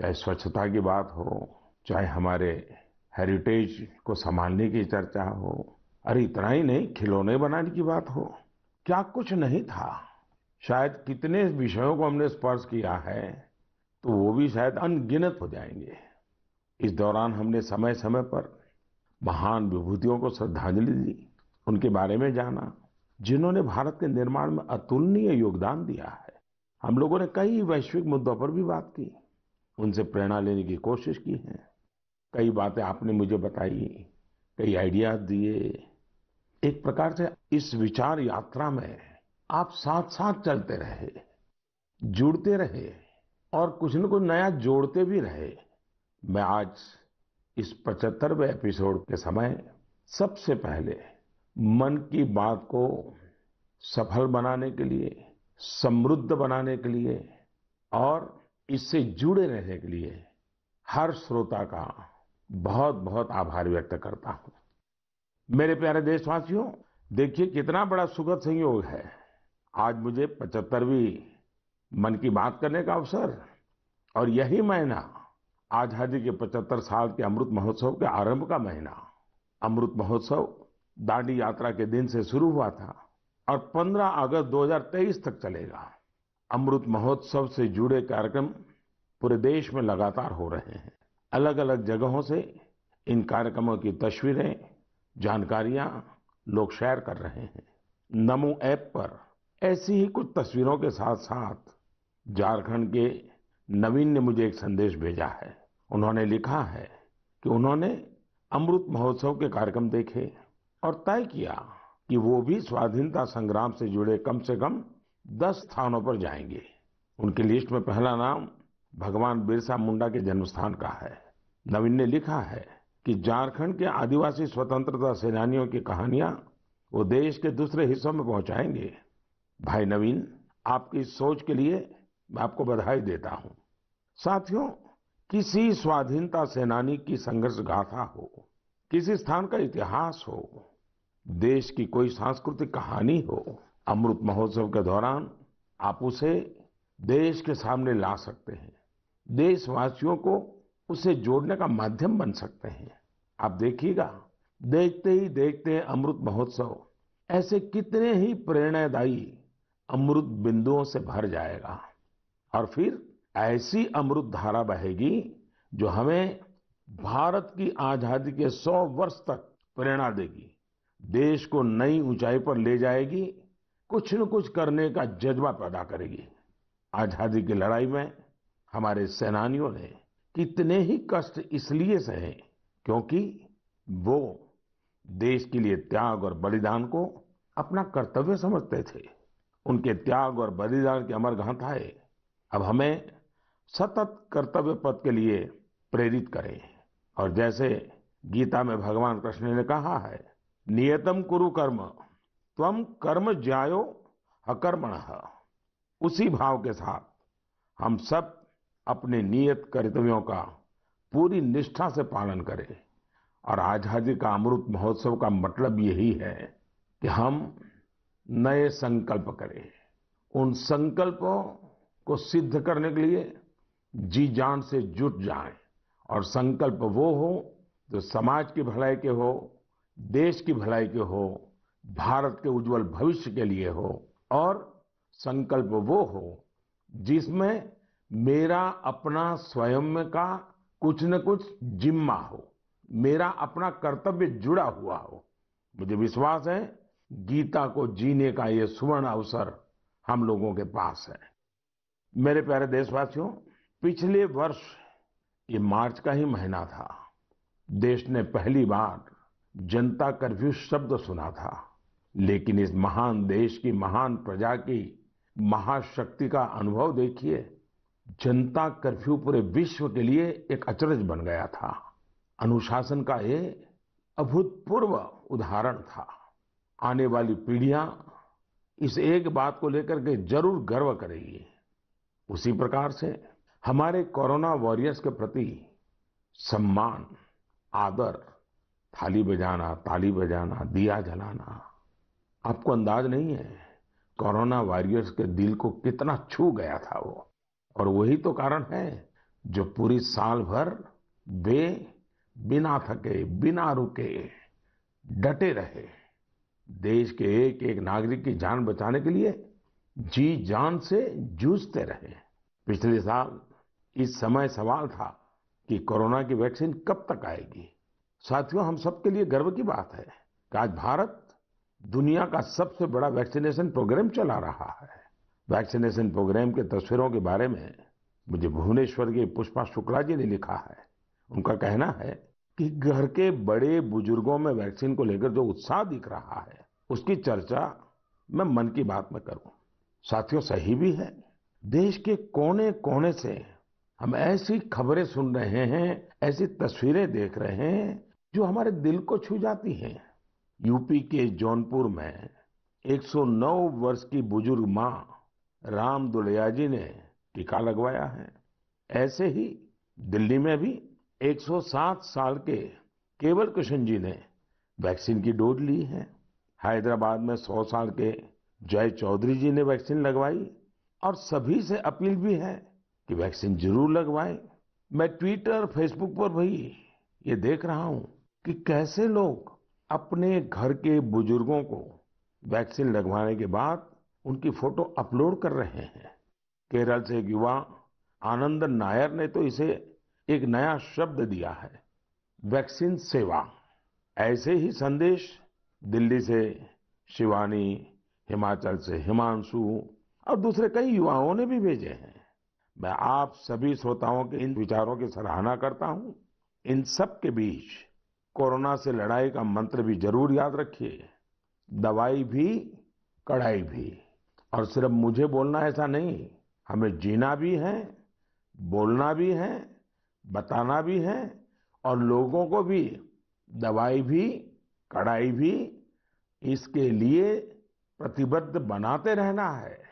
चाहे स्वच्छता की बात हो चाहे हमारे हेरिटेज को संभालने की चर्चा हो अरे इतना ही नहीं खिलौने बनाने की बात हो क्या कुछ नहीं था शायद कितने विषयों को हमने स्पर्श किया है तो वो भी शायद अनगिनत हो जाएंगे इस दौरान हमने समय समय पर महान विभूतियों को श्रद्धांजलि दी उनके बारे में जाना जिन्होंने भारत के निर्माण में अतुलनीय योगदान दिया है हम लोगों ने कई वैश्विक मुद्दों पर भी बात की उनसे प्रेरणा लेने की कोशिश की है कई बातें आपने मुझे बताई कई आइडियाज दिए एक प्रकार से इस विचार यात्रा में आप साथ साथ चलते रहे जुड़ते रहे और कुछ न कुछ नया जोड़ते भी रहे मैं आज इस पचहत्तरवे एपिसोड के समय सबसे पहले मन की बात को सफल बनाने के लिए समृद्ध बनाने के लिए और इससे जुड़े रहने के लिए हर श्रोता का बहुत बहुत आभार व्यक्त करता हूं मेरे प्यारे देशवासियों देखिए कितना बड़ा सुखद संयोग है आज मुझे पचहत्तरवीं मन की बात करने का अवसर और यही महीना आजादी के पचहत्तर साल के अमृत महोत्सव के आरंभ का महीना अमृत महोत्सव दांडी यात्रा के दिन से शुरू हुआ था और 15 अगस्त 2023 तक चलेगा अमृत महोत्सव से जुड़े कार्यक्रम पूरे देश में लगातार हो रहे हैं अलग अलग जगहों से इन कार्यक्रमों की तस्वीरें जानकारियां लोग शेयर कर रहे हैं नमो ऐप पर ऐसी ही कुछ तस्वीरों के साथ साथ झारखंड के नवीन ने मुझे एक संदेश भेजा है उन्होंने लिखा है कि उन्होंने अमृत महोत्सव के कार्यक्रम देखे और तय किया कि वो भी स्वाधीनता संग्राम से जुड़े कम से कम दस स्थानों पर जाएंगे उनकी लिस्ट में पहला नाम भगवान बिरसा मुंडा के जन्म स्थान का है नवीन ने लिखा है कि झारखंड के आदिवासी स्वतंत्रता सेनानियों की कहानियां वो देश के दूसरे हिस्सों में पहुंचाएंगे भाई नवीन आपकी सोच के लिए मैं आपको बधाई देता हूं साथियों किसी स्वाधीनता सेनानी की संघर्ष गाथा हो किसी स्थान का इतिहास हो देश की कोई सांस्कृतिक कहानी हो अमृत महोत्सव के दौरान आप उसे देश के सामने ला सकते हैं देशवासियों को उसे जोड़ने का माध्यम बन सकते हैं आप देखिएगा देखते ही देखते अमृत महोत्सव ऐसे कितने ही प्रेरणादायी अमृत बिंदुओं से भर जाएगा और फिर ऐसी अमृत धारा बहेगी जो हमें भारत की आजादी के सौ वर्ष तक प्रेरणा देगी देश को नई ऊंचाई पर ले जाएगी कुछ न कुछ करने का जज्बा पैदा करेगी आजादी की लड़ाई में हमारे सेनानियों ने कितने ही कष्ट इसलिए सहे क्योंकि वो देश के लिए त्याग और बलिदान को अपना कर्तव्य समझते थे उनके त्याग और बलिदान की अमर गाथाएं अब हमें सतत कर्तव्य पथ के लिए प्रेरित करें और जैसे गीता में भगवान कृष्ण ने कहा है नियतम कुरु कर्म तम कर्म जायो अकर्मण उसी भाव के साथ हम सब अपने नियत कर्तव्यों का पूरी निष्ठा से पालन करें और आजादी का अमृत महोत्सव का मतलब यही है कि हम नए संकल्प करें उन संकल्पों को सिद्ध करने के लिए जी जान से जुट जाएं और संकल्प वो हो जो समाज की भलाई के हो देश की भलाई के हो भारत के उज्जवल भविष्य के लिए हो और संकल्प वो हो जिसमें मेरा अपना स्वयं का कुछ न कुछ जिम्मा हो मेरा अपना कर्तव्य जुड़ा हुआ हो मुझे विश्वास है गीता को जीने का ये सुवर्ण अवसर हम लोगों के पास है मेरे प्यारे देशवासियों पिछले वर्ष ये मार्च का ही महीना था देश ने पहली बार जनता कर्फ्यू शब्द सुना था लेकिन इस महान देश की महान प्रजा की महाशक्ति का अनुभव देखिए जनता कर्फ्यू पूरे विश्व के लिए एक अचरज बन गया था अनुशासन का ये अभूतपूर्व उदाहरण था आने वाली पीढ़ियां इस एक बात को लेकर के जरूर गर्व करेगी उसी प्रकार से हमारे कोरोना वॉरियर्स के प्रति सम्मान आदर थाली बजाना ताली बजाना दिया जलाना आपको अंदाज नहीं है कोरोना वॉरियर्स के दिल को कितना छू गया था वो और वही तो कारण है जो पूरी साल भर वे बिना थके बिना रुके डटे रहे देश के एक एक नागरिक की जान बचाने के लिए जी जान से जूझते रहे पिछले साल इस समय सवाल था कि कोरोना की वैक्सीन कब तक आएगी साथियों हम सबके लिए गर्व की बात है कि आज भारत दुनिया का सबसे बड़ा वैक्सीनेशन प्रोग्राम चला रहा है वैक्सीनेशन प्रोग्राम के तस्वीरों के बारे में मुझे भुवनेश्वर की पुष्पा शुक्ला जी ने लिखा है उनका कहना है कि घर के बड़े बुजुर्गों में वैक्सीन को लेकर जो उत्साह दिख रहा है उसकी चर्चा मैं मन की बात में करूं साथियों सही भी है देश के कोने कोने से हम ऐसी खबरें सुन रहे हैं ऐसी तस्वीरें देख रहे हैं जो हमारे दिल को छू जाती हैं यूपी के जौनपुर में 109 वर्ष की बुजुर्ग मां राम दुलैया जी ने टीका लगवाया है ऐसे ही दिल्ली में भी 107 साल के केवल कृष्ण जी ने वैक्सीन की डोज ली है हैदराबाद में 100 साल के जय चौधरी जी ने वैक्सीन लगवाई और सभी से अपील भी है कि वैक्सीन जरूर लगवाएं मैं ट्विटर फेसबुक पर भी ये देख रहा हूं कि कैसे लोग अपने घर के बुजुर्गों को वैक्सीन लगवाने के बाद उनकी फोटो अपलोड कर रहे हैं केरल से एक युवा आनंद नायर ने तो इसे एक नया शब्द दिया है वैक्सीन सेवा ऐसे ही संदेश दिल्ली से शिवानी हिमाचल से हिमांशु और दूसरे कई युवाओं ने भी भेजे हैं मैं आप सभी श्रोताओं के इन विचारों की सराहना करता हूं इन सब के बीच कोरोना से लड़ाई का मंत्र भी जरूर याद रखिए दवाई भी कड़ाई भी और सिर्फ मुझे बोलना ऐसा नहीं हमें जीना भी है बोलना भी है बताना भी है और लोगों को भी दवाई भी कड़ाई भी इसके लिए प्रतिबद्ध बनाते रहना है